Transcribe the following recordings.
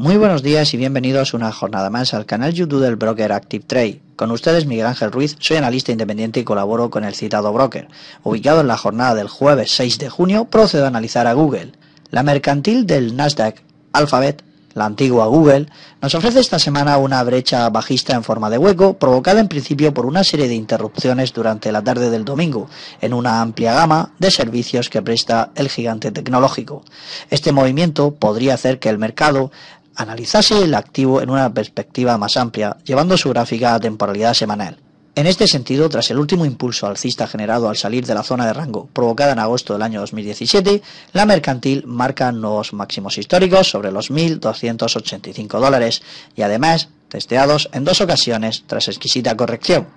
Muy buenos días y bienvenidos a una jornada más al canal YouTube del broker Active Trade. Con ustedes Miguel Ángel Ruiz, soy analista independiente y colaboro con el citado broker. Ubicado en la jornada del jueves 6 de junio, procedo a analizar a Google. La mercantil del Nasdaq Alphabet, la antigua Google, nos ofrece esta semana una brecha bajista en forma de hueco, provocada en principio por una serie de interrupciones durante la tarde del domingo, en una amplia gama de servicios que presta el gigante tecnológico. Este movimiento podría hacer que el mercado analizase el activo en una perspectiva más amplia, llevando su gráfica a temporalidad semanal. En este sentido, tras el último impulso alcista generado al salir de la zona de rango provocada en agosto del año 2017, la mercantil marca nuevos máximos históricos sobre los 1.285 dólares y además testeados en dos ocasiones tras exquisita corrección.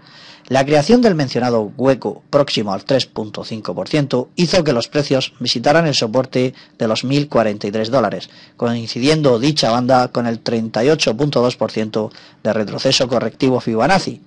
La creación del mencionado hueco próximo al 3.5% hizo que los precios visitaran el soporte de los 1.043 dólares, coincidiendo dicha banda con el 38.2% de retroceso correctivo Fibonacci.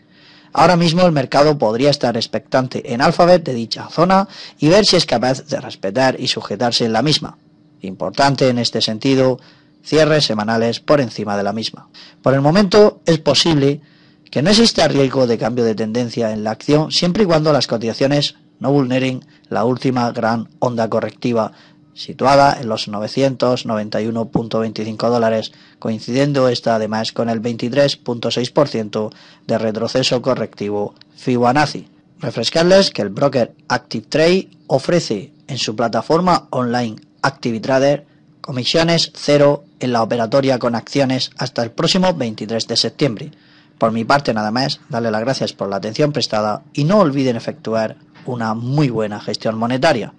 Ahora mismo el mercado podría estar expectante en Alphabet de dicha zona y ver si es capaz de respetar y sujetarse en la misma. Importante en este sentido, cierres semanales por encima de la misma. Por el momento es posible que no existe riesgo de cambio de tendencia en la acción siempre y cuando las cotizaciones no vulneren la última gran onda correctiva situada en los 991.25 dólares, coincidiendo esta además con el 23.6% de retroceso correctivo Fibonacci. Refrescarles que el broker ActiveTrade ofrece en su plataforma online ActiveTrader comisiones cero en la operatoria con acciones hasta el próximo 23 de septiembre. Por mi parte nada más, darle las gracias por la atención prestada y no olviden efectuar una muy buena gestión monetaria.